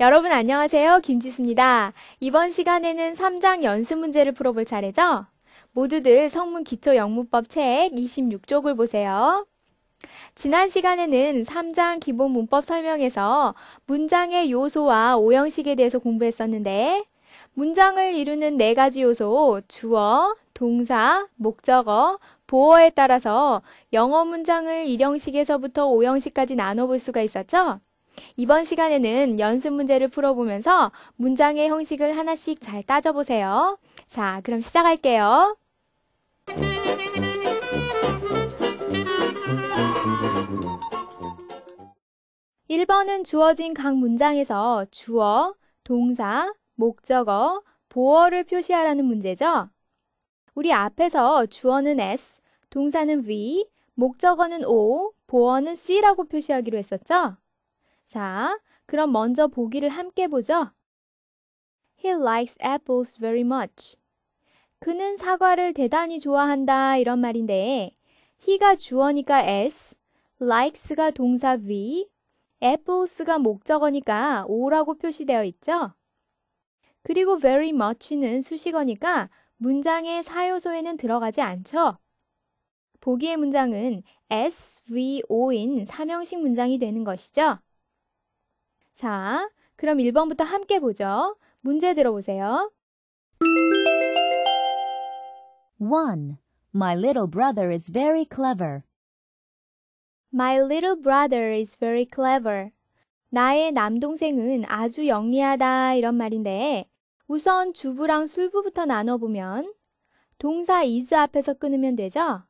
여러분 안녕하세요. 김지수입니다. 이번 시간에는 3장 연습 문제를 풀어볼 차례죠? 모두들 성문 기초 영문법 책 26쪽을 보세요. 지난 시간에는 3장 기본 문법 설명에서 문장의 요소와 오형식에 대해서 공부했었는데 문장을 이루는 네 가지 요소, 주어, 동사, 목적어, 보어에 따라서 영어 문장을 1형식에서부터5형식까지 나눠볼 수가 있었죠? 이번 시간에는 연습 문제를 풀어보면서 문장의 형식을 하나씩 잘 따져보세요. 자, 그럼 시작할게요. 1번은 주어진 각 문장에서 주어, 동사, 목적어, 보어를 표시하라는 문제죠. 우리 앞에서 주어는 S, 동사는 V, 목적어는 O, 보어는 C라고 표시하기로 했었죠. 자, 그럼 먼저 보기를 함께 보죠. He likes apples very much. 그는 사과를 대단히 좋아한다 이런 말인데 he가 주어니까 s, likes가 동사 v, apples가 목적어니까 o라고 표시되어 있죠. 그리고 very much는 수식어니까 문장의 사요소에는 들어가지 않죠. 보기의 문장은 s, v, o인 삼형식 문장이 되는 것이죠. 자, 그럼 1번부터 함께 보죠. 문제 들어보세요. 1. My little brother is very clever. My little brother is very clever. 나의 남동생은 아주 영리하다 이런 말인데 우선 주부랑 술부부터 나눠보면 동사 is 앞에서 끊으면 되죠?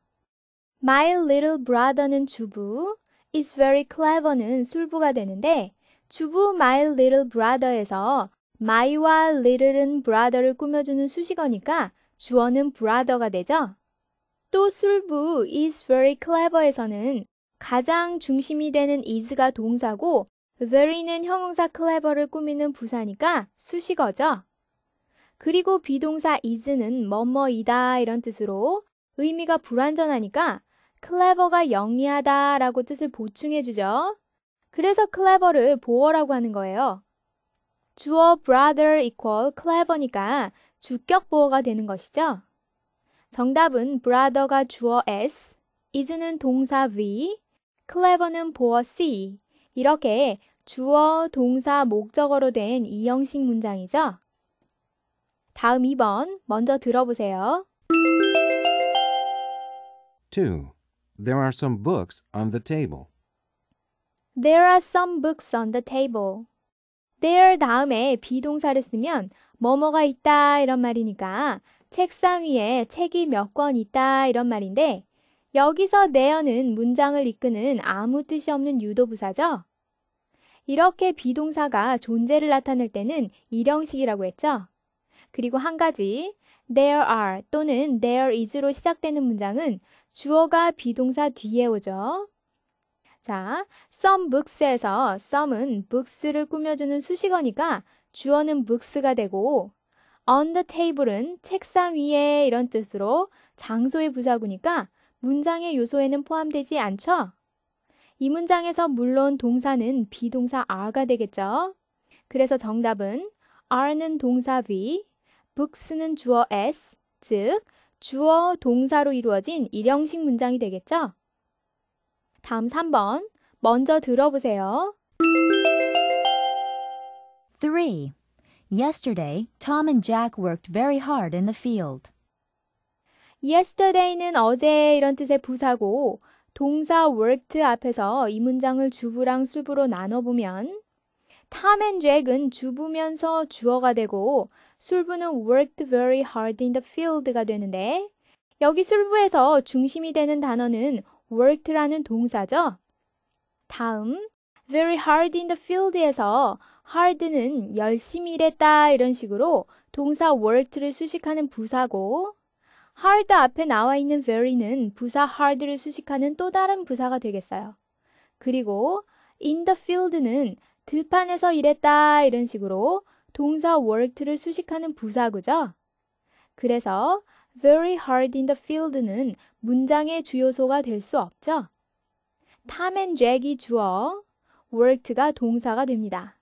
My little brother는 주부, is very clever는 술부가 되는데 주부 My Little Brother에서 my와 little은 brother를 꾸며주는 수식어니까 주어는 brother가 되죠. 또 술부 is very clever에서는 가장 중심이 되는 is가 동사고 very는 형용사 clever를 꾸미는 부사니까 수식어죠. 그리고 비동사 is는 뭐뭐이다 이런 뜻으로 의미가 불완전하니까 clever가 영리하다라고 뜻을 보충해 주죠. 그래서 clever를 보어라고 하는 거예요. 주어 brother equal clever니까 주격 보어가 되는 것이죠. 정답은 brother가 주어 s, is는 동사 v, clever는 보어 c. 이렇게 주어, 동사, 목적어로 된 이형식 문장이죠. 다음 2번 먼저 들어보세요. 2. There are some books on the table. There are some books on the table. There 다음에 비동사를 쓰면 뭐뭐가 있다 이런 말이니까 책상 위에 책이 몇 권 있다 이런 말인데 여기서 t h e 는 문장을 이끄는 아무 뜻이 없는 유도부사죠. 이렇게 비동사가 존재를 나타낼 때는 일형식이라고 했죠. 그리고 한 가지 there are 또는 there is로 시작되는 문장은 주어가 비동사 뒤에 오죠. 자, some books에서 some은 books를 꾸며주는 수식어니까 주어는 books가 되고 on the table은 책상 위에 이런 뜻으로 장소의 부사구니까 문장의 요소에는 포함되지 않죠? 이 문장에서 물론 동사는 비동사 are가 되겠죠? 그래서 정답은 are는 동사 V, e books는 주어 s, 즉 주어 동사로 이루어진 일형식 문장이 되겠죠? 다음 3번 먼저 들어보세요. 3. Yesterday, Tom and Jack worked very hard in the field. yesterday는 어제 이런 뜻의 부사고 동사 worked 앞에서 이 문장을 주부랑 수부로 나눠보면 Tom and Jack은 주부면서 주어가 되고 술부는 worked very hard in the field가 되는데 여기 술부에서 중심이 되는 단어는 worked라는 동사죠. 다음 very hard in the field에서 hard는 열심히 일했다 이런 식으로 동사 worked를 수식하는 부사고 hard 앞에 나와 있는 very는 부사 hard를 수식하는 또 다른 부사가 되겠어요. 그리고 in the field는 들판에서 일했다 이런 식으로 동사 worked를 수식하는 부사구죠. 그래서 very hard in the field는 문장의 주요소가 될 수 없죠. Tom and Jack이 주어, worked가 동사가 됩니다.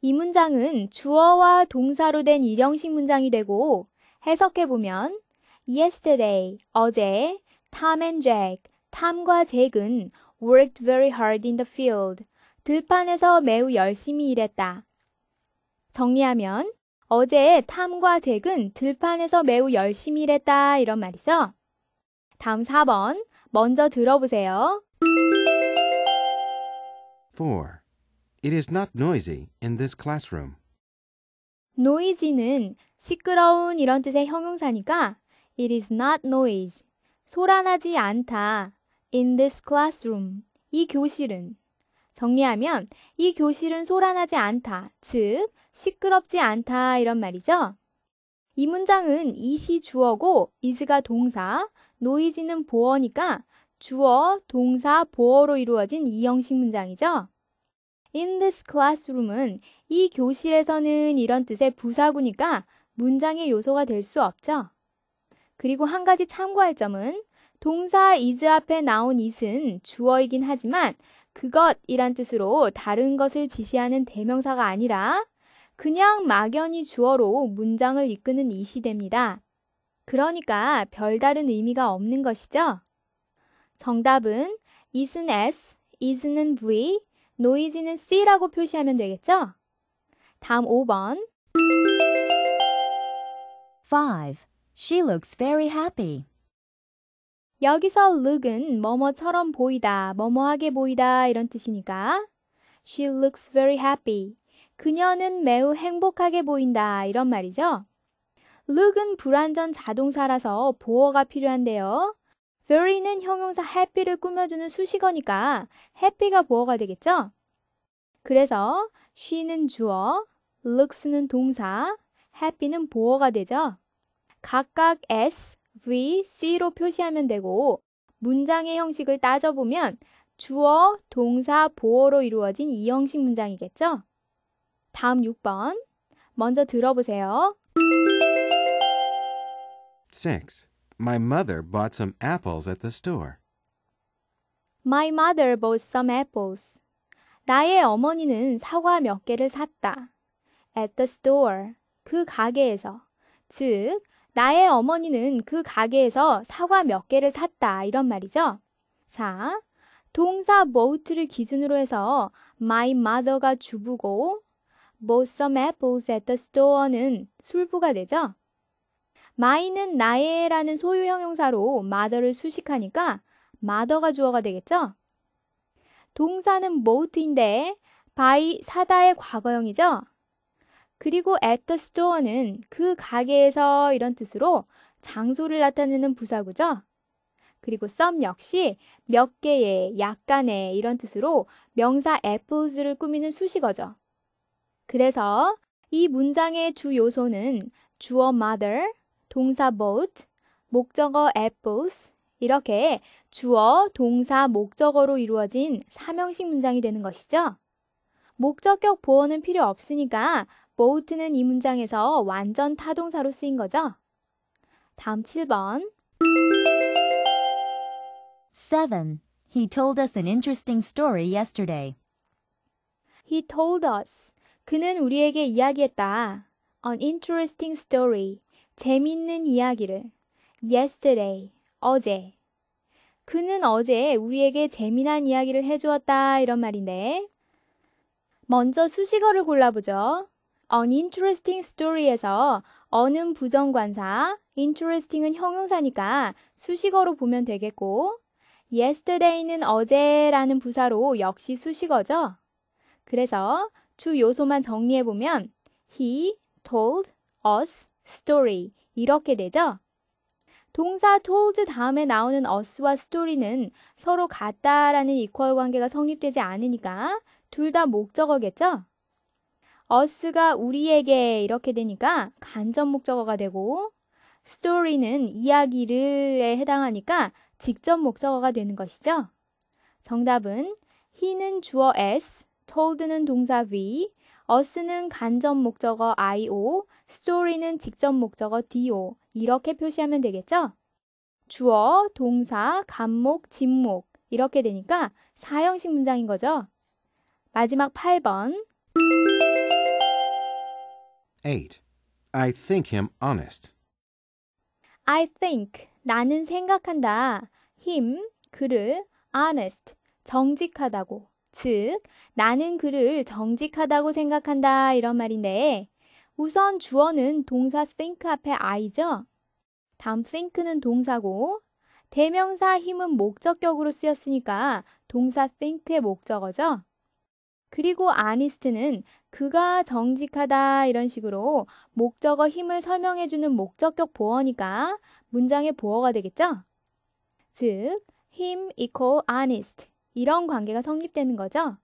이 문장은 주어와 동사로 된 일형식 문장이 되고 해석해보면 yesterday, 어제, Tom and Jack, 탐과 잭은 worked very hard in the field, 들판에서 매우 열심히 일했다. 정리하면 어제의 탐과 잭은 들판에서 매우 열심히 일했다 이런 말이죠. 다음 4번 먼저 들어보세요. 4. It is not noisy in this classroom. noisy는 시끄러운 이런 뜻의 형용사니까 it is not noise, 소란하지 않다, in this classroom, 이 교실은 정리하면 이 교실은 소란하지 않다, 즉 시끄럽지 않다 이런 말이죠. 이 문장은 이시 주어고 이스가 동사, 노이즈는 보어니까 주어, 동사, 보어로 이루어진 이형식 문장이죠. In this classroom은 이 교실에서는 이런 뜻의 부사구니까 문장의 요소가 될 수 없죠. 그리고 한 가지 참고할 점은 동사 is 앞에 나온 is은 주어이긴 하지만 그것이란 뜻으로 다른 것을 지시하는 대명사가 아니라 그냥 막연히 주어로 문장을 이끄는 이시 됩니다. 그러니까 별다른 의미가 없는 것이죠. 정답은 i s 는 s, is는 v, noise는 c라고 표시하면 되겠죠? 다음 5번 5. She looks very happy. 여기서 look은 뭐뭐처럼 보이다, 뭐뭐하게 보이다 이런 뜻이니까 She looks very happy. 그녀는 매우 행복하게 보인다 이런 말이죠. look은 불완전 자동사라서 보어가 필요한데요. very는 형용사 happy를 꾸며주는 수식어니까 happy가 보어가 되겠죠? 그래서 she는 주어, looks는 동사, happy는 보어가 되죠. 각각 s, V, C로 표시하면 되고 문장의 형식을 따져보면 주어, 동사, 보어로 이루어진 이 형식 문장이겠죠? 다음 6번. 먼저 들어보세요. 6. My mother bought some apples at the store. My mother bought some apples. 나의 어머니는 사과 몇 개를 샀다. At the store. 그 가게에서. 즉, 나의 어머니는 그 가게에서 사과 몇 개를 샀다. 이런 말이죠. 자, 동사 boat를 기준으로 해서 my mother가 주부고 bought some apples at the store는 술부가 되죠. my는 나의라는 소유 형용사로 mother를 수식하니까 mother가 주어가 되겠죠. 동사는 boat인데 by 사다의 과거형이죠. 그리고 at the store는 그 가게에서 이런 뜻으로 장소를 나타내는 부사구죠. 그리고 some 역시 몇 개의, 약간의 이런 뜻으로 명사 apples를 꾸미는 수식어죠. 그래서 이 문장의 주 요소는 주어 mother, 동사 boat, 목적어 apples 이렇게 주어, 동사, 목적어로 이루어진 삼형식 문장이 되는 것이죠. 목적격 보어는 필요 없으니까 boat는 이 문장에서 완전 타동사로 쓰인 거죠? 다음 7번. 7. He told us an interesting story yesterday. He told us. 그는 우리에게 이야기했다. An interesting story. 재밌는 이야기를. Yesterday. 어제. 그는 어제 우리에게 재미난 이야기를 해주었다. 이런 말인데. 먼저 수식어를 골라보죠. An interesting story에서 어는 부정관사, interesting은 형용사니까 수식어로 보면 되겠고 yesterday는 어제라는 부사로 역시 수식어죠. 그래서 주 요소만 정리해 보면 he told us story 이렇게 되죠. 동사 told 다음에 나오는 us와 story는 서로 같다라는 이퀄 관계가 성립되지 않으니까 둘 다 목적어겠죠? us가 우리에게 이렇게 되니까 간접 목적어가 되고 story는 이야기를에 해당하니까 직접 목적어가 되는 것이죠. 정답은 he는 주어 s, told는 동사 v, us는 간접 목적어 io, story는 직접 목적어 do 이렇게 표시하면 되겠죠? 주어, 동사, 감목 진목 이렇게 되니까 사형식 문장인 거죠. 마지막 8번 8. I think him honest. I think 나는 생각한다. him 그를 honest 정직하다고 즉 나는 그를 정직하다고 생각한다 이런 말인데 우선 주어는 동사 think 앞에 I죠. 다음 think는 동사고 대명사 힘은 목적격으로 쓰였으니까 동사 think의 목적어죠. 그리고 아니스트는 그가 정직하다 이런 식으로 목적어 힘을 설명해주는 목적격 보어니까 문장의 보어가 되겠죠? 즉, him equal honest 이런 관계가 성립되는 거죠.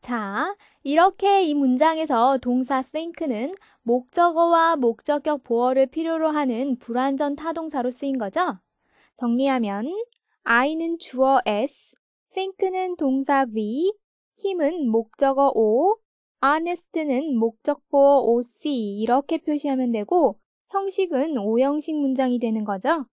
자, 이렇게 이 문장에서 동사 think는 목적어와 목적격 보어를 필요로 하는 불완전 타동사로 쓰인 거죠. 정리하면 I는 주어 s, think는 동사 v, 힘은 목적어 O, honest는 목적보 OC 이렇게 표시하면 되고 형식은 O형식 문장이 되는 거죠.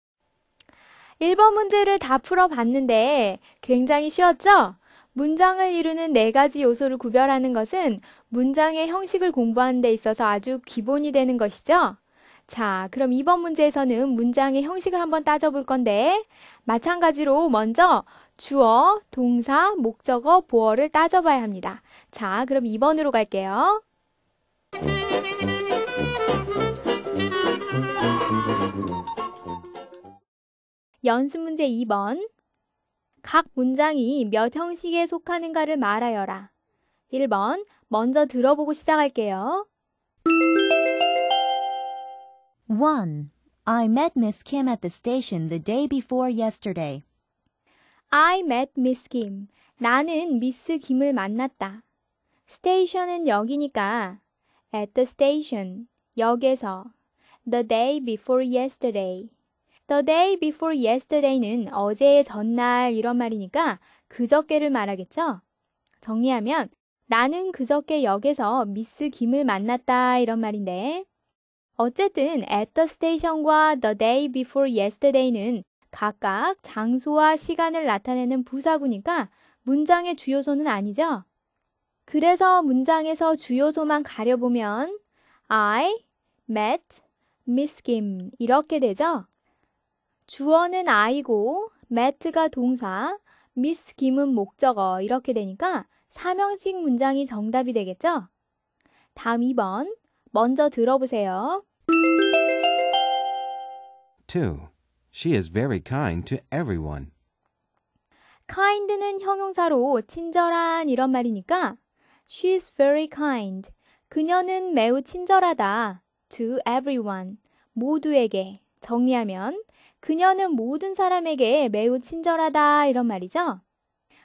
1번 문제를 다 풀어봤는데 굉장히 쉬웠죠? 문장을 이루는 네 가지 요소를 구별하는 것은 문장의 형식을 공부하는 데 있어서 아주 기본이 되는 것이죠. 자, 그럼 2번 문제에서는 문장의 형식을 한번 따져볼 건데, 마찬가지로 먼저 주어, 동사, 목적어, 보어를 따져봐야 합니다. 자, 그럼 2번으로 갈게요. 연습 문제 2번. 각 문장이 몇 형식에 속하는가를 말하여라. 1번. 먼저 들어보고 시작할게요. 1. I met Miss Kim at the station the day before yesterday. I met Miss Kim. 나는 미스 김을 만났다. station은 역이니까 at the station 역에서 the day before yesterday the day before yesterday는 어제의 전날 이런 말이니까 그저께를 말하겠죠? 정리하면 나는 그저께 역에서 미스 김을 만났다 이런 말인데 어쨌든 at the station과 the day before yesterday는 각각 장소와 시간을 나타내는 부사구니까 문장의 주요소는 아니죠. 그래서 문장에서 주요소만 가려보면 I met Miss Kim 이렇게 되죠. 주어는 I고 met가 동사, Miss Kim은 목적어 이렇게 되니까 사명식 문장이 정답이 되겠죠. 다음 2번 먼저 들어보세요. 2. She is very kind to everyone. kind는 형용사로 친절한 이런 말이니까 she's very kind. 그녀는 매우 친절하다. to everyone. 모두에게. 정리하면 그녀는 모든 사람에게 매우 친절하다 이런 말이죠.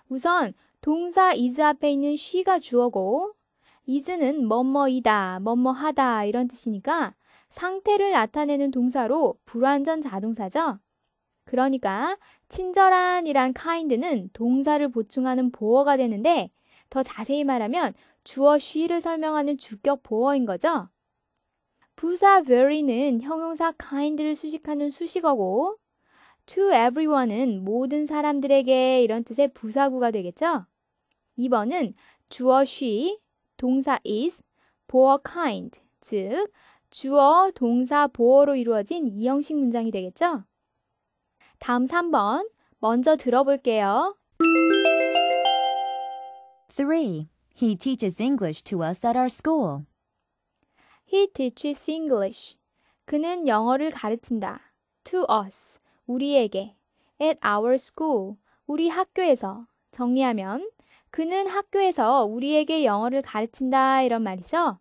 우선 동사 is 앞에 있는 she가 주어고 is는 뭐뭐이다, 뭐뭐하다 이런 뜻이니까 상태를 나타내는 동사로 불완전 자동사죠. 그러니까 친절한이란 kind는 동사를 보충하는 보어가 되는데 더 자세히 말하면 주어 she를 설명하는 주격 보어인 거죠. 부사 very는 형용사 kind를 수식하는 수식어고 to everyone은 모든 사람들에게 이런 뜻의 부사구가 되겠죠. 2번은 주어 she, 동사 is, 보어 kind, 즉 주어, 동사, 보어로 이루어진 이형식 문장이 되겠죠? 다음 3번 먼저 들어볼게요. 3. He teaches English to us at our school. He teaches English. 그는 영어를 가르친다. To us. 우리에게. At our school. 우리 학교에서. 정리하면 그는 학교에서 우리에게 영어를 가르친다 이런 말이죠.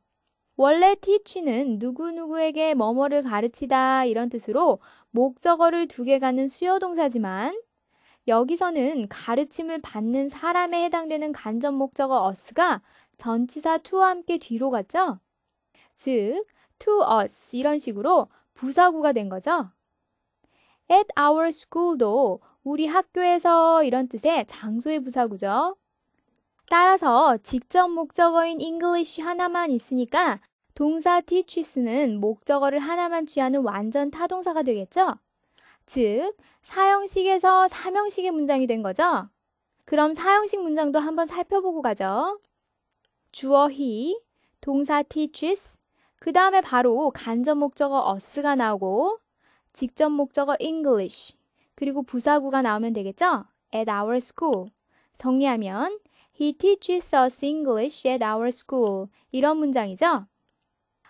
원래 teach는 누구누구에게 뭐뭐를 가르치다 이런 뜻으로 목적어를 두 개가는 수요동사지만 여기서는 가르침을 받는 사람에 해당되는 간접 목적어 us가 전치사 to와 함께 뒤로 갔죠? 즉, to us 이런 식으로 부사구가 된 거죠. at our school도 우리 학교에서 이런 뜻의 장소의 부사구죠. 따라서 직접 목적어인 English 하나만 있으니까 동사 teaches는 목적어를 하나만 취하는 완전 타동사가 되겠죠? 즉, 사형식에서 사형식의 문장이 된 거죠? 그럼 사형식 문장도 한번 살펴보고 가죠. 주어 he, 동사 teaches, 그 다음에 바로 간접 목적어 us가 나오고 직접 목적어 English, 그리고 부사구가 나오면 되겠죠? at our school. 정리하면 He teaches us English at our school. 이런 문장이죠.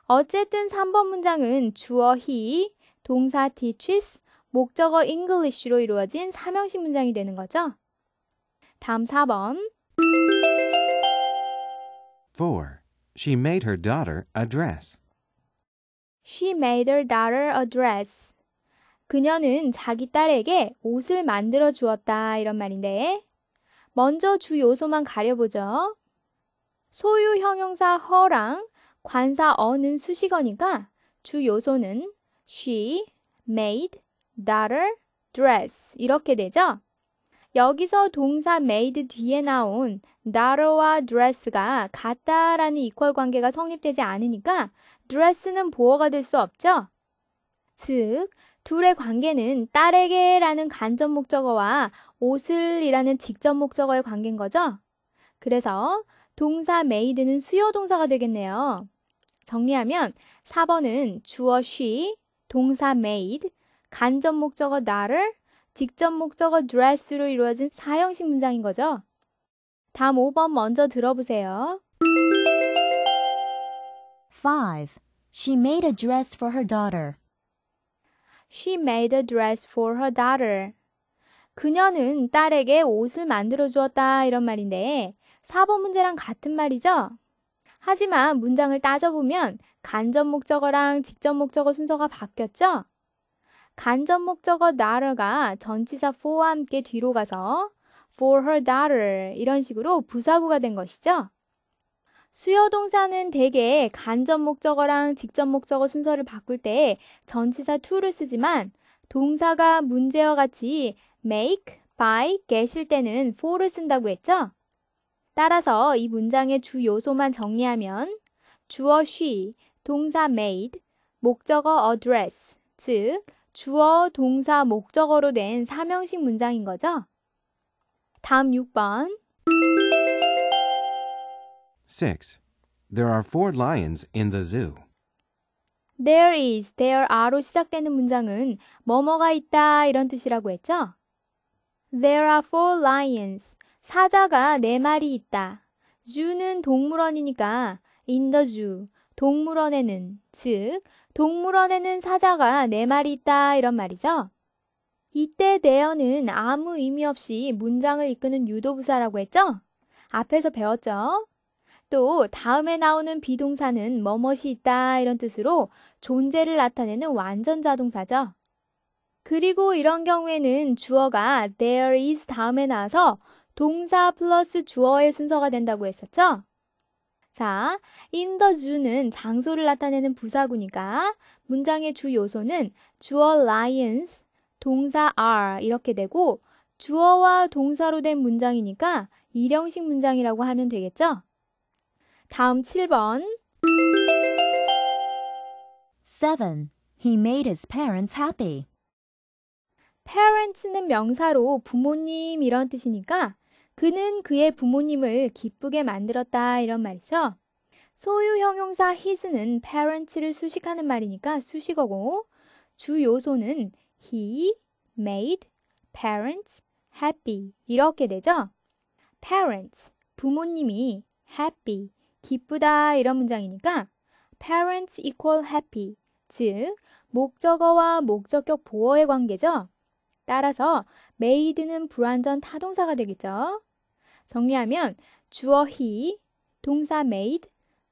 어쨌든 3번 문장은 주어 he, 동사 teaches, 목적어 English로 이루어진 삼형식 문장이 되는 거죠. 다음 4번. 4. She made her daughter a dress. She made her daughter a dress. 그녀는 자기 딸에게 옷을 만들어 주었다 이런 말인데 먼저 주 요소만 가려보죠. 소유 형용사 허랑 관사 어는 수식어니까 주 요소는 she, made, daughter, dress 이렇게 되죠. 여기서 동사 made 뒤에 나온 daughter와 dress가 같다라는 이퀄 관계가 성립되지 않으니까 dress는 보어가 될 수 없죠. 즉, 둘의 관계는 딸에게라는 간접 목적어와 옷을이라는 직접 목적어의 관계인 거죠? 그래서 동사 made는 수요 동사가 되겠네요. 정리하면 4번은 주어 she, 동사 made, 간접 목적어 나를, 직접 목적어 dress로 이루어진 사형식 문장인 거죠. 다음 5번 먼저 들어보세요. 5. She made a dress for her daughter. She made a dress for her daughter. 그녀는 딸에게 옷을 만들어 주었다 이런 말인데 4번 문제랑 같은 말이죠? 하지만 문장을 따져보면 간접 목적어랑 직접 목적어 순서가 바뀌었죠? 간접 목적어 나 a 가 전치사 for와 함께 뒤로 가서 for her daughter 이런 식으로 부사구가 된 것이죠. 수요 동사는 대개 간접 목적어랑 직접 목적어 순서를 바꿀 때 전치사 to를 쓰지만 동사가 문제와 같이 make, b y get일 때는 for를 쓴다고 했죠? 따라서 이 문장의 주 요소만 정리하면 주어 she, 동사 made, 목적어 address, 즉 주어, 동사, 목적어로 된삼명식 문장인 거죠? 다음 6번 6. There are four lions in the zoo. There is, there are로 시작되는 문장은 뭐뭐가 있다 이런 뜻이라고 했죠? There are four lions. 사자가 네 마리 있다. zoo는 동물원이니까 in the zoo. 동물원에는 즉 동물원에는 사자가 네 마리 있다 이런 말이죠. 이때 there는 아무 의미 없이 문장을 이끄는 유도부사라고 했죠? 앞에서 배웠죠? 또 다음에 나오는 비동사는 뭐뭇이 있다 이런 뜻으로 존재를 나타내는 완전 자동사죠. 그리고 이런 경우에는 주어가 there is 다음에 나와서 동사 플러스 주어의 순서가 된다고 했었죠? 자, in the zoo는 장소를 나타내는 부사구니까 문장의 주 요소는 주어 lions, 동사 are 이렇게 되고 주어와 동사로 된 문장이니까 일형식 문장이라고 하면 되겠죠? 다음 7번 7. He made his parents happy. parents는 명사로 부모님 이런 뜻이니까 그는 그의 부모님을 기쁘게 만들었다 이런 말이죠. 소유 형용사 his는 parents를 수식하는 말이니까 수식어고 주 요소는 he made parents happy 이렇게 되죠. parents 부모님이 happy 기쁘다 이런 문장이니까 parents equal happy 즉 목적어와 목적격 보어의 관계죠. 따라서 made는 불완전 타동사가 되겠죠. 정리하면 주어 he, 동사 made,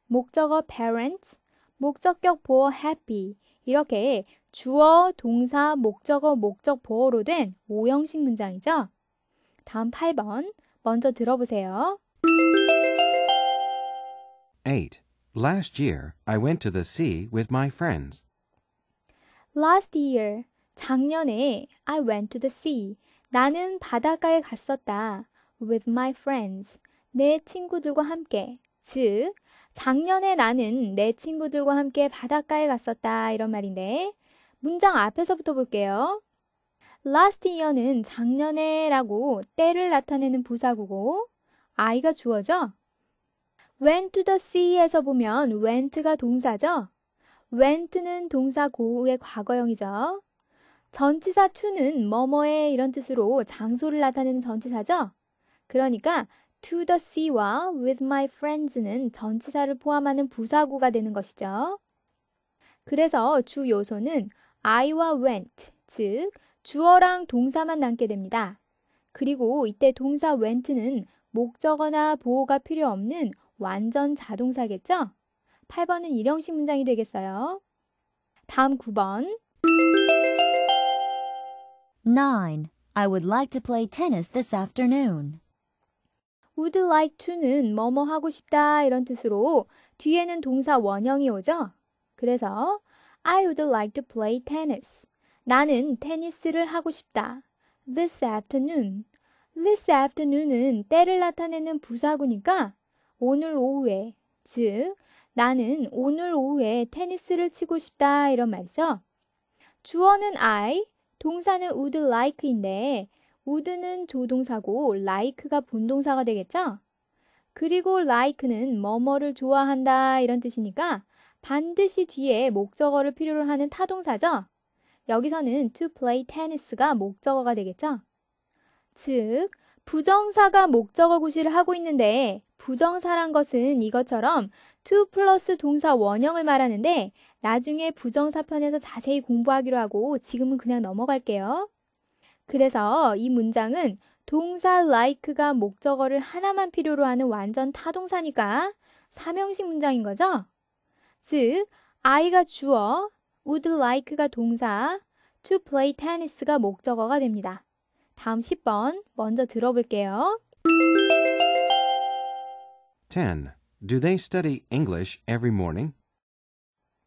목적어 parents, 목적격 보어 happy 이렇게 주어, 동사, 목적어, 목적 보어로 된 5형식 문장이죠. 다음 8번 먼저 들어보세요. 8. Last year I went to the sea with my friends. Last year 작년에 I went to the sea. 나는 바닷가에 갔었다. With my friends. 내 친구들과 함께. 즉, 작년에 나는 내 친구들과 함께 바닷가에 갔었다. 이런 말인데, 문장 앞에서부터 볼게요. last year는 작년에 라고 때를 나타내는 부사구고, I가 주어져. went to the sea에서 보면 went가 동사죠? went는 동사 고의 과거형이죠. 전치사 to는 뭐뭐에 이런 뜻으로 장소를 나타내는 전치사죠. 그러니까 to the sea와 with my friends는 전치사를 포함하는 부사구가 되는 것이죠. 그래서 주 요소는 I와 went, 즉 주어랑 동사만 남게 됩니다. 그리고 이때 동사 went는 목적어나 보호가 필요 없는 완전 자동사겠죠? 8번은 일형식 문장이 되겠어요. 다음 9번. 9. I would like to play tennis this afternoon. would like to는 뭐뭐 하고 싶다 이런 뜻으로 뒤에는 동사 원형이 오죠? 그래서 I would like to play tennis. 나는 테니스를 하고 싶다. This afternoon. This afternoon은 때를 나타내는 부사구니까 오늘 오후에, 즉 나는 오늘 오후에 테니스를 치고 싶다 이런 말이죠. 주어는 I, 동사는 would like인데 would는 조동사고 like가 본동사가 되겠죠? 그리고 like는 뭐뭐를 좋아한다 이런 뜻이니까 반드시 뒤에 목적어를 필요로 하는 타동사죠? 여기서는 to play tennis가 목적어가 되겠죠? 즉, 부정사가 목적어 구시를 하고 있는데 부정사란 것은 이것처럼 to 플러스 동사 원형을 말하는데 나중에 부정사 편에서 자세히 공부하기로 하고 지금은 그냥 넘어갈게요. 그래서 이 문장은 동사 like가 목적어를 하나만 필요로 하는 완전 타동사니까 삼형식 문장인 거죠. 즉, I가 주어, would like가 동사, to play tennis가 목적어가 됩니다. 다음 10번 먼저 들어볼게요. 10. Do they study English every morning?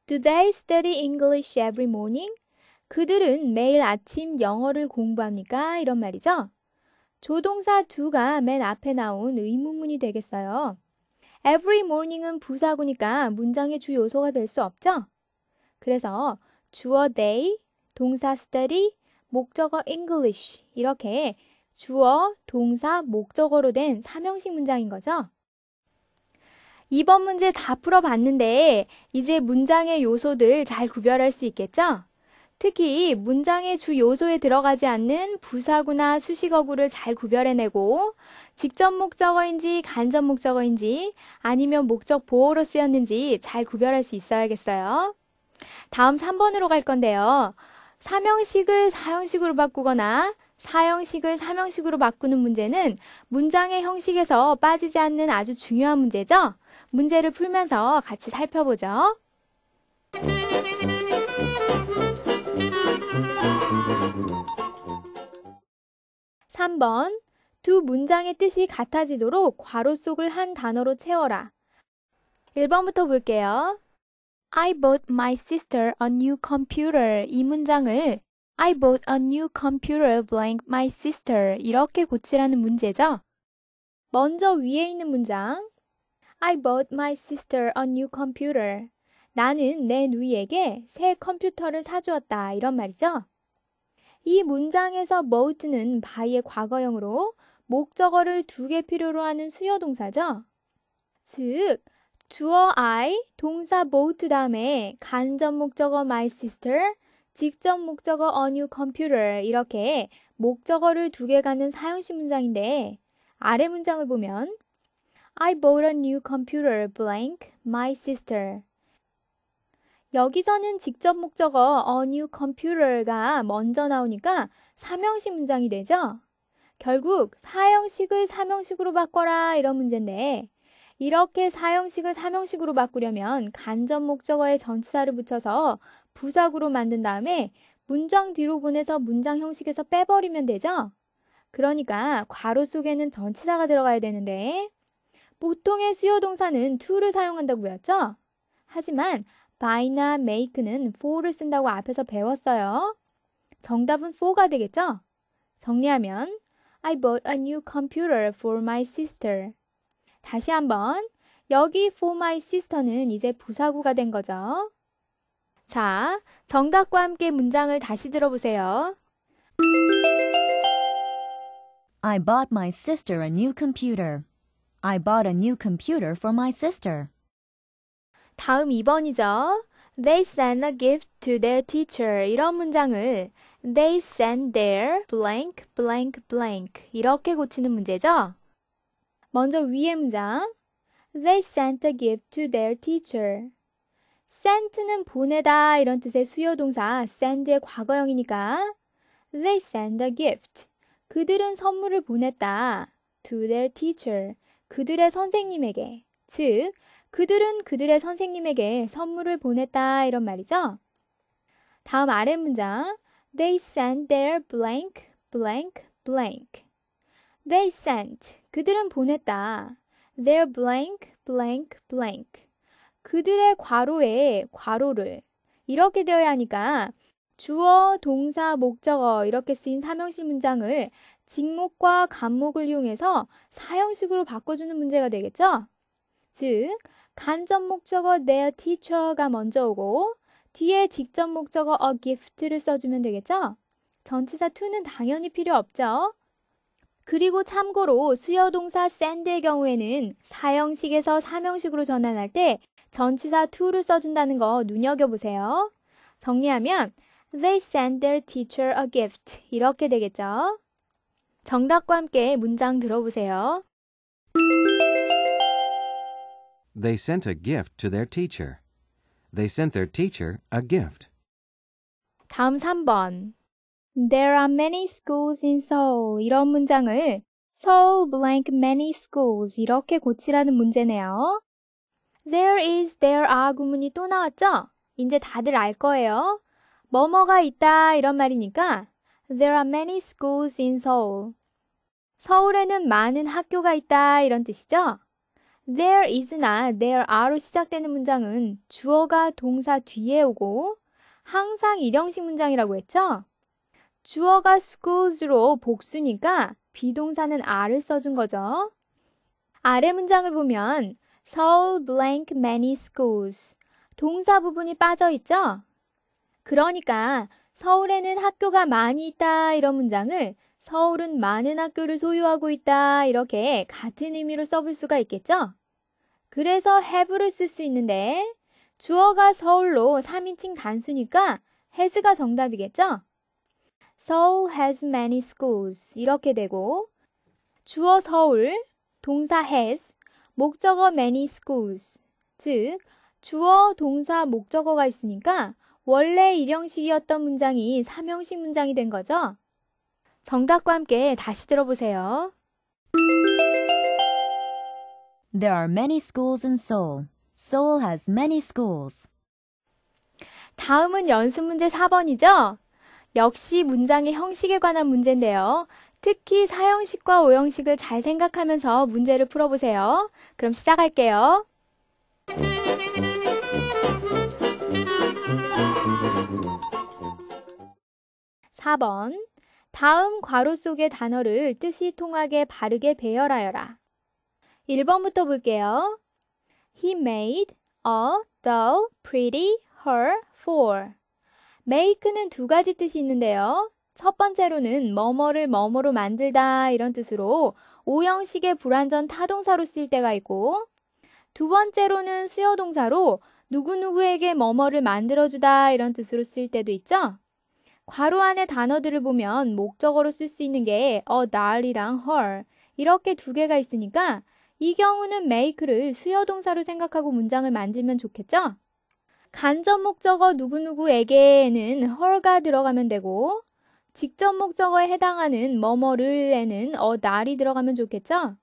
Do they study English every morning? 그들은 매일 아침 영어를 공부합니까? 이런 말이죠. 조동사 do가 맨 앞에 나온 의문문이 되겠어요. every morning은 부사구니까 문장의 주 요소가 될 수 없죠? 그래서 주어 they, 동사 study, 목적어 English 이렇게 주어, 동사, 목적어로 된 삼형식 문장인 거죠. 이번 문제 다 풀어봤는데 이제 문장의 요소들 잘 구별할 수 있겠죠? 특히 문장의 주 요소에 들어가지 않는 부사구나 수식어구를 잘 구별해내고 직접 목적어인지 간접 목적어인지 아니면 목적 보호로 쓰였는지 잘 구별할 수 있어야겠어요. 다음 3번으로 갈 건데요. 삼형식을 사형식으로 바꾸거나 사형식을 삼형식으로 바꾸는 문제는 문장의 형식에서 빠지지 않는 아주 중요한 문제죠. 문제를 풀면서 같이 살펴보죠. 3번두 문장의 뜻이 같아지도록 괄호 속을 한 단어로 채워라. 1번부터 볼게요. I bought my sister a new computer 이 문장을 I bought a new computer blank my sister 이렇게 고치라는 문제죠. 먼저 위에 있는 문장 I bought my sister a new computer. 나는 내 누이에게 새 컴퓨터를 사주었다 이런 말이죠. 이 문장에서 bought는 by의 과거형으로 목적어를 두 개 필요로 하는 수요 동사죠. 즉 주어 I, 동사 both 다음에 간접 목적어 my sister, 직접 목적어 on your computer 이렇게 목적어를 두 개 갖는 사용식 문장인데 아래 문장을 보면 I bought a new computer blank my sister 여기서는 직접 목적어 a new computer가 먼저 나오니까 삼형식 문장이 되죠. 결국 사형식을 삼형식으로 바꿔라 이런 문제인데 이렇게 사형식을 삼형식으로 바꾸려면 간접 목적어에 전치사를 붙여서 부작으로 만든 다음에 문장 뒤로 보내서 문장 형식에서 빼버리면 되죠? 그러니까 괄호 속에는 전치사가 들어가야 되는데 보통의 수요 동사는 to를 사용한다고 배웠죠? 하지만 by나 make는 for를 쓴다고 앞에서 배웠어요. 정답은 for가 되겠죠? 정리하면 I bought a new computer for my sister. 다시 한번 여기 for my sister는 이제 부사구가 된 거죠. 자, 정답과 함께 문장을 다시 들어보세요. I bought my sister a new computer. I bought a new computer for my sister. 다음 2번이죠. They sent a gift to their teacher. 이런 문장을 they sent their blank blank blank 이렇게 고치는 문제죠. 먼저 위에 문장. They sent a gift to their teacher. sent는 보내다 이런 뜻의 수요 동사 send의 과거형이니까 they sent a gift. 그들은 선물을 보냈다. to their teacher. 그들의 선생님에게. 즉, 그들은 그들의 선생님에게 선물을 보냈다 이런 말이죠. 다음 아래 문장 They sent their blank, blank, blank. They sent 그들은 보냈다. Their blank, blank, blank. 그들의 괄호에 괄호를 이렇게 되어야 하니까 주어, 동사, 목적어 이렇게 쓰인 삼형식 문장을 직목과 간목을 이용해서 사형식으로 바꿔주는 문제가 되겠죠? 즉, 간접 목적어 their teacher가 먼저 오고 뒤에 직접 목적어 a gift를 써주면 되겠죠? 전치사 to는 당연히 필요 없죠? 그리고 참고로 수여동사 샌드의 경우에는 사형식에서 사명식으로 전환할 때 전치사 to를 써준다는 거 눈여겨보세요. 정리하면 They send their teacher a gift 이렇게 되겠죠. 정답과 함께 문장 들어보세요. They sent a gift to their teacher. They sent their teacher a gift. 다음 3번. There are many schools in Seoul. 이런 문장을 Seoul blank many schools 이렇게 고치라는 문제네요. There is, there are 구문이 또 나왔죠? 이제 다들 알 거예요. 뭐뭐가 있다 이런 말이니까 There are many schools in Seoul. 서울에는 많은 학교가 있다 이런 뜻이죠? There is나 there are로 시작되는 문장은 주어가 동사 뒤에 오고 항상 일형식 문장이라고 했죠? 주어가 schools로 복수니까 비동사는 r을 써준 거죠. 아래 문장을 보면 Seoul blank many schools 동사 부분이 빠져 있죠? 그러니까 서울에는 학교가 많이 있다 이런 문장을 서울은 많은 학교를 소유하고 있다 이렇게 같은 의미로 써볼 수가 있겠죠? 그래서 have를 쓸 수 있는데 주어가 서울로 3인칭 단수니까 has가 정답이겠죠? Seoul has many schools. 이렇게 되고 주어 서울, 동사 has, 목적어 many schools. 즉 주어, 동사, 목적어가 있으니까 원래 일형식이었던 문장이 삼형식 문장이 된 거죠. 정답과 함께 다시 들어보세요. There are many schools in Seoul. Seoul has many schools. 다음은 연습 문제 4번이죠? 역시 문장의 형식에 관한 문제인데요. 특히 사형식과 오형식을 잘 생각하면서 문제를 풀어보세요. 그럼 시작할게요. 4번 다음 괄호 속의 단어를 뜻이 통하게 바르게 배열하여라. 1번부터 볼게요. He made a doll pretty her for. make는 두 가지 뜻이 있는데요. 첫 번째로는 뭐뭐를 뭐뭐로 만들다 이런 뜻으로 오형식의 불완전 타동사로 쓸 때가 있고 두 번째로는 수요 동사로 누구누구에게 뭐뭐를 만들어주다 이런 뜻으로 쓸 때도 있죠. 괄호 안에 단어들을 보면 목적어로 쓸 수 있는 게 a 날이랑 her 이렇게 두 개가 있으니까 이 경우는 make를 수요 동사로 생각하고 문장을 만들면 좋겠죠? 간접 목적어 누구누구에게는 헐가 들어가면 되고 직접 목적어에 해당하는 뭐뭐를에는 어 날이 들어가면 좋겠죠?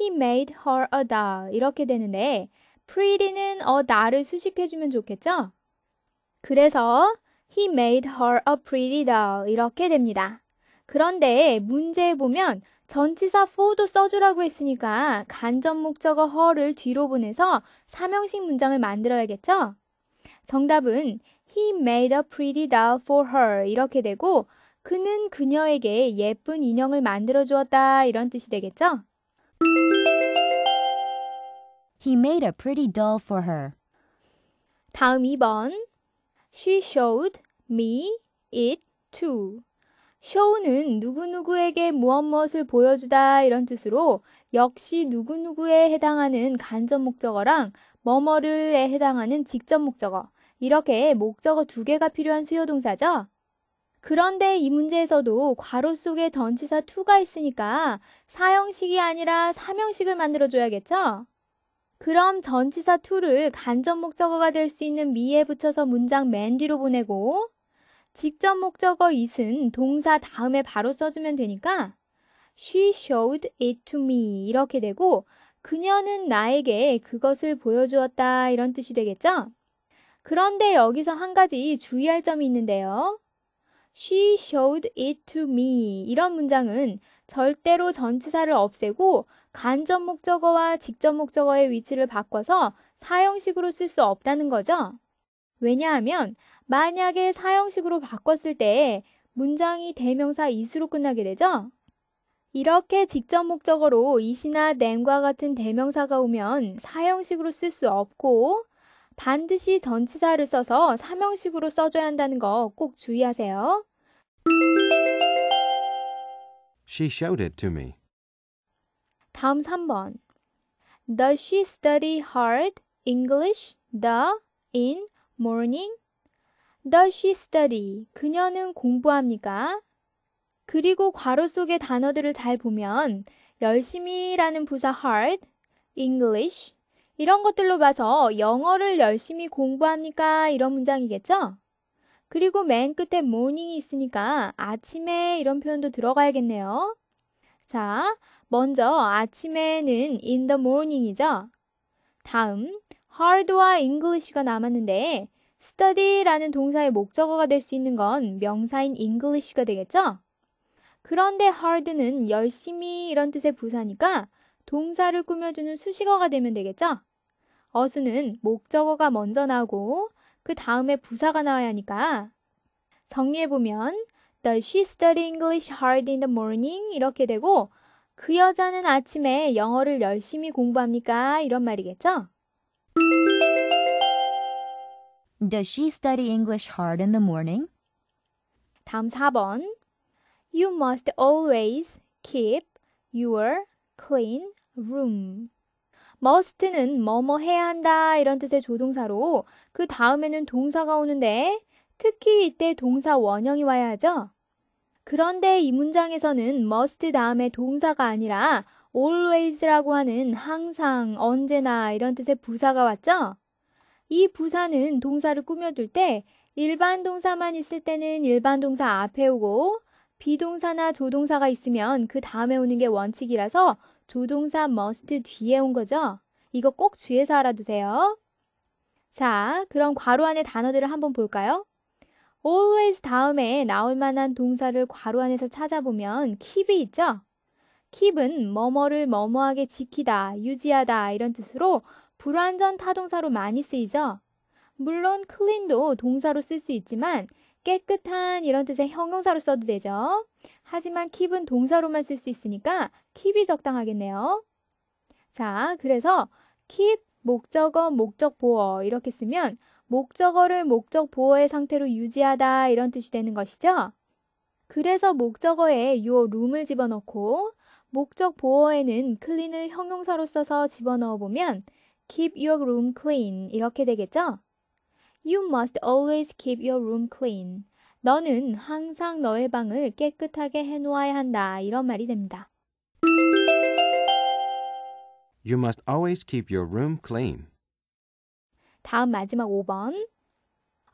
He made her a doll 이렇게 되는데 pretty는 어 날을 수식해주면 좋겠죠? 그래서 he made her a pretty doll 이렇게 됩니다. 그런데 문제에 보면 전치사 for도 써주라고 했으니까 간접 목적어 her를 뒤로 보내서 삼형식 문장을 만들어야겠죠? 정답은 he made a pretty doll for her 이렇게 되고 그는 그녀에게 예쁜 인형을 만들어 주었다 이런 뜻이 되겠죠? He made a pretty doll for her. 다음 2번 She showed me it too. 쇼우는 누구누구에게 무엇무엇을 보여주다 이런 뜻으로 역시 누구누구에 해당하는 간접 목적어랑 뭐뭐를에 해당하는 직접 목적어 이렇게 목적어 두 개가 필요한 수요 동사죠. 그런데 이 문제에서도 괄호 속에 전치사 t 가 있으니까 사형식이 아니라 삼형식을 만들어줘야겠죠? 그럼 전치사 t 를 간접 목적어가 될 수 있는 미에 붙여서 문장 맨 뒤로 보내고 직접 목적어 is은 동사 다음에 바로 써주면 되니까 she showed it to me 이렇게 되고 그녀는 나에게 그것을 보여주었다 이런 뜻이 되겠죠? 그런데 여기서 한 가지 주의할 점이 있는데요. She showed it to me 이런 문장은 절대로 전치사를 없애고 간접 목적어와 직접 목적어의 위치를 바꿔서 사형식으로 쓸 수 없다는 거죠. 왜냐하면 만약에 사형식으로 바꿨을 때 문장이 대명사 이수로 끝나게 되죠? 이렇게 직접 목적어로 이시나 nem과 같은 대명사가 오면 사형식으로 쓸 수 없고 반드시 전치사를 써서 삼형식으로 써줘야 한다는 거 꼭 주의하세요. She shouted to me. 다음 3번. Does she study hard English the in morning Does she study? 그녀는 공부합니까? 그리고 괄호 속의 단어들을 잘 보면 열심히라는 부사 hard, English 이런 것들로 봐서 영어를 열심히 공부합니까? 이런 문장이겠죠? 그리고 맨 끝에 morning이 있으니까 아침에 이런 표현도 들어가야겠네요. 자, 먼저 아침에는 in the morning이죠. 다음 hard와 English가 남았는데 study라는 동사의 목적어가 될 수 있는 건 명사인 English가 되겠죠? 그런데 hard는 열심히 이런 뜻의 부사니까 동사를 꾸며주는 수식어가 되면 되겠죠? 어수는 목적어가 먼저 나오고 그 다음에 부사가 나와야 하니까 정리해보면 Does she study English hard in the morning? 이렇게 되고 그 여자는 아침에 영어를 열심히 공부합니까? 이런 말이겠죠? Does she study English hard in the morning? 다음 4번. You must always keep your clean room. must는 뭐뭐 해야 한다 이런 뜻의 조동사로 그 다음에는 동사가 오는데 특히 이때 동사 원형이 와야 하죠. 그런데 이 문장에서는 must 다음에 동사가 아니라 always라고 하는 항상, 언제나 이런 뜻의 부사가 왔죠. 이 부사는 동사를 꾸며둘 때 일반 동사만 있을 때는 일반 동사 앞에 오고 비동사나 조동사가 있으면 그 다음에 오는 게 원칙이라서 조동사 must 뒤에 온 거죠. 이거 꼭 주의해서 알아두세요. 자, 그럼 괄호 안에 단어들을 한번 볼까요? always 다음에 나올 만한 동사를 괄호 안에서 찾아보면 keep이 있죠? keep은 뭐뭐를 뭐뭐하게 지키다, 유지하다 이런 뜻으로 불완전 타동사로 많이 쓰이죠. 물론 clean도 동사로 쓸 수 있지만 깨끗한 이런 뜻의 형용사로 써도 되죠. 하지만 keep은 동사로만 쓸 수 있으니까 keep이 적당하겠네요. 자, 그래서 keep 목적어 목적 보어 이렇게 쓰면 목적어를 목적 보어의 상태로 유지하다 이런 뜻이 되는 것이죠. 그래서 목적어에 요 룸을 집어넣고 목적 보어에는 클린을 형용사로 써서 집어넣어 보면 keep your room clean 이렇게 되겠죠? You must always keep your room clean. 너는 항상 너의 방을 깨끗하게 해놓아야 한다. 이런 말이 됩니다. You must always keep your room clean. 다음 마지막 5번.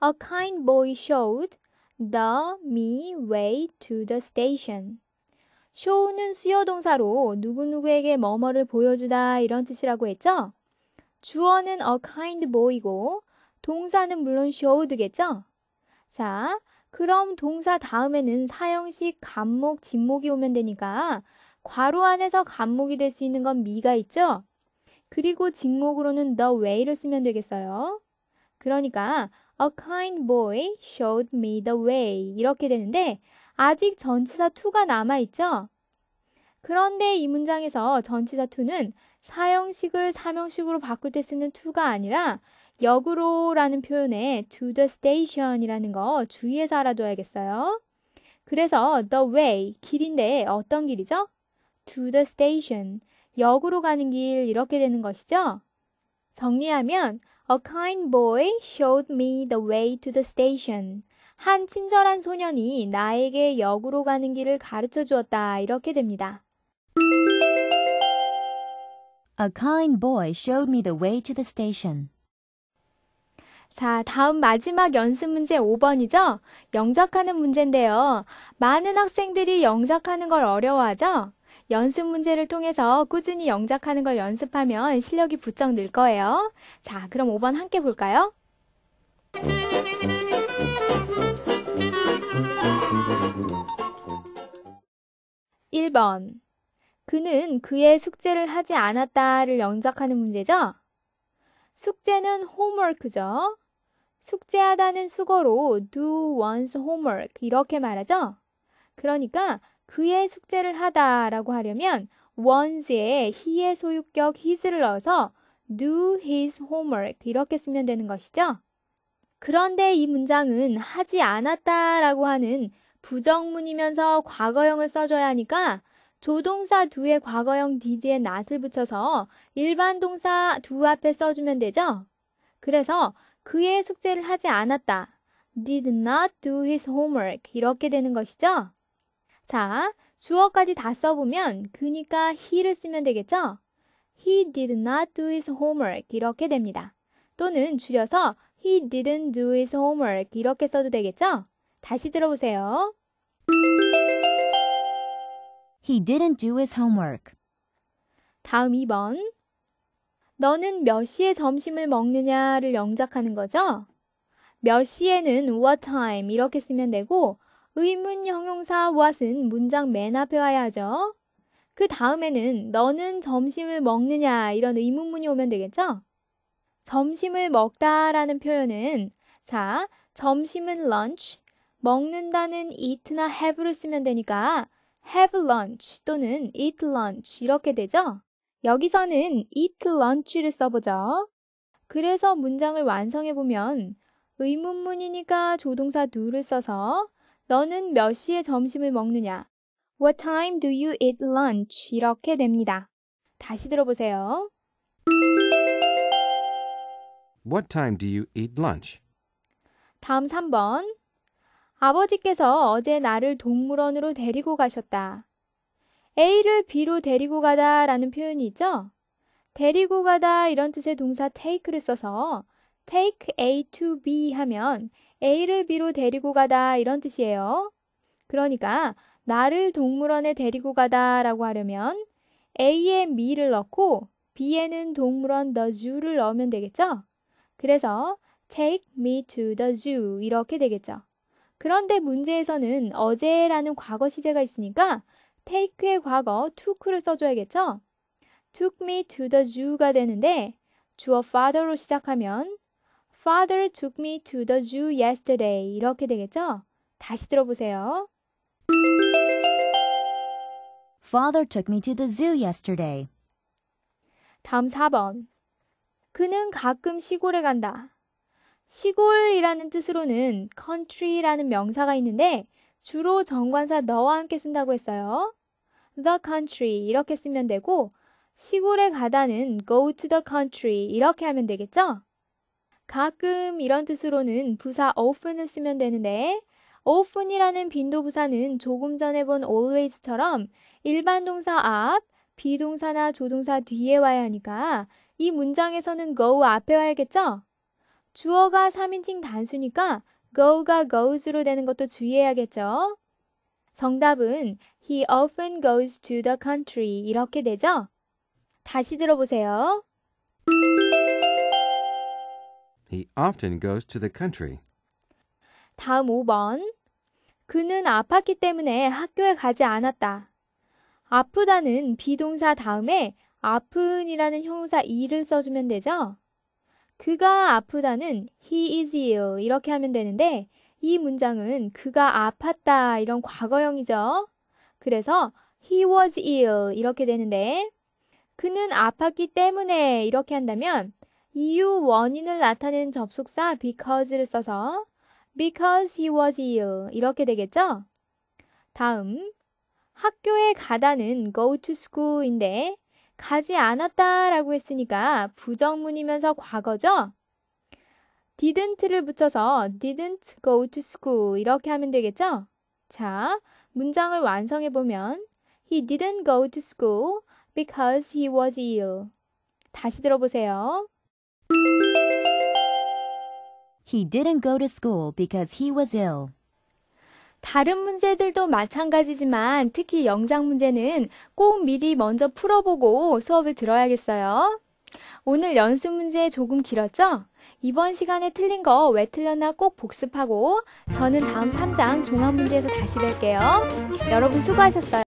A kind boy showed the me way to the station. show는 수여 동사로 누구누구에게 뭐뭐를 보여주다 이런 뜻이라고 했죠? 주어는 a kind boy고 동사는 물론 showed겠죠? 자, 그럼 동사 다음에는 사형식 간목, 진목이 오면 되니까 괄호 안에서 간목이 될 수 있는 건 미가 있죠? 그리고 직목으로는 the way를 쓰면 되겠어요. 그러니까 a kind boy showed me the way 이렇게 되는데 아직 전치사 2가 남아 있죠? 그런데 이 문장에서 전치사 2는 사형식을 사명식으로 바꿀 때 쓰는 to가 아니라 역으로라는 표현에 to the station이라는 거 주의해서 알아둬야겠어요. 그래서 the way 길인데 어떤 길이죠? to the station 역으로 가는 길 이렇게 되는 것이죠. 정리하면 A kind boy showed me the way to the station. 한 친절한 소년이 나에게 역으로 가는 길을 가르쳐 주었다. 이렇게 됩니다. A kind boy showed me the way to the station. 자, 다음 마지막 연습 문제 5번이죠? 영작하는 문제인데요. 많은 학생들이 영작하는 걸 어려워하죠? 연습 문제를 통해서 꾸준히 영작하는 걸 연습하면 실력이 부쩍 늘 거예요. 자, 그럼 5번 함께 볼까요? 1번 그는 그의 숙제를 하지 않았다를 영작하는 문제죠. 숙제는 homework죠. 숙제하다는 수거로 do one's homework 이렇게 말하죠. 그러니까 그의 숙제를 하다라고 하려면 one's에 he의 소유격 his를 넣어서 do his homework 이렇게 쓰면 되는 것이죠. 그런데 이 문장은 하지 않았다라고 하는 부정문이면서 과거형을 써줘야 하니까 조동사 두의 과거형 did에 not을 붙여서 일반 동사 두 앞에 써주면 되죠? 그래서 그의 숙제를 하지 않았다. did not do his homework. 이렇게 되는 것이죠? 자, 주어까지 다 써보면 그니까 he를 쓰면 되겠죠? He did not do his homework. 이렇게 됩니다. 또는 줄여서 He didn't do his homework. 이렇게 써도 되겠죠? 다시 들어보세요. He didn't do his homework. 다음 2번. 너는 몇 시에 점심을 먹느냐를 영작하는 거죠? 몇 시에는 what time 이렇게 쓰면 되고 의문 형용사 what은 문장 맨 앞에 와야 하죠. 그 다음에는 너는 점심을 먹느냐 이런 의문문이 오면 되겠죠? 점심을 먹다라는 표현은 자, 점심은 lunch, 먹는다는 eat나 have를 쓰면 되니까 have lunch 또는 eat lunch 이렇게 되죠? 여기서는 eat lunch를 써보죠. 그래서 문장을 완성해보면 의문문이니까 조동사 do를 써서 너는 몇 시에 점심을 먹느냐? What time do you eat lunch? 이렇게 됩니다. 다시 들어보세요. What time do you eat lunch? 다음 3번 아버지께서 어제 나를 동물원으로 데리고 가셨다. A를 B로 데리고 가다 라는 표현이 있죠? 데리고 가다 이런 뜻의 동사 take를 써서 take A to B 하면 A를 B로 데리고 가다 이런 뜻이에요. 그러니까 나를 동물원에 데리고 가다 라고 하려면 A에 me를 넣고 B에는 동물원 the zoo를 넣으면 되겠죠? 그래서 take me to the zoo 이렇게 되겠죠. 그런데 문제에서는 어제라는 과거 시제가 있으니까 take의 과거 took를 써줘야겠죠? took me to the zoo가 되는데 주어 father로 시작하면 father took me to the zoo yesterday 이렇게 되겠죠? 다시 들어보세요. Father took me to the zoo yesterday. 다음 4번. 그는 가끔 시골에 간다. 시골이라는 뜻으로는 country라는 명사가 있는데 주로 정관사 너와 함께 쓴다고 했어요. the country 이렇게 쓰면 되고 시골에 가다는 go to the country 이렇게 하면 되겠죠? 가끔 이런 뜻으로는 부사 often을 쓰면 되는데 often이라는 빈도 부사는 조금 전에 본 always처럼 일반 동사 앞, 비동사나 조동사 뒤에 와야 하니까 이 문장에서는 go 앞에 와야겠죠? 주어가 3인칭 단수니까 go가 goes로 되는 것도 주의해야겠죠. 정답은 he often goes to the country 이렇게 되죠. 다시 들어보세요. He often goes to the country. 다음 5번. 그는 아팠기 때문에 학교에 가지 않았다. 아프다는 비동사 다음에 아픈이라는 형용사 이를 써주면 되죠. 그가 아프다는 he is ill 이렇게 하면 되는데 이 문장은 그가 아팠다 이런 과거형이죠. 그래서 he was ill 이렇게 되는데 그는 아팠기 때문에 이렇게 한다면 이유 원인을 나타내는 접속사 because를 써서 because he was ill 이렇게 되겠죠? 다음 학교에 가다는 go to school인데 가지 않았다 라고 했으니까 부정문이면서 과거죠? didn't를 붙여서 didn't go to school 이렇게 하면 되겠죠? 자, 문장을 완성해 보면 He didn't go to school because he was ill. 다시 들어보세요. He didn't go to school because he was ill. 다른 문제들도 마찬가지지만 특히 영장 문제는 꼭 미리 먼저 풀어보고 수업을 들어야겠어요. 오늘 연습 문제 조금 길었죠? 이번 시간에 틀린 거 왜 틀렸나 꼭 복습하고 저는 다음 3장 종합 문제에서 다시 뵐게요. 여러분 수고하셨어요.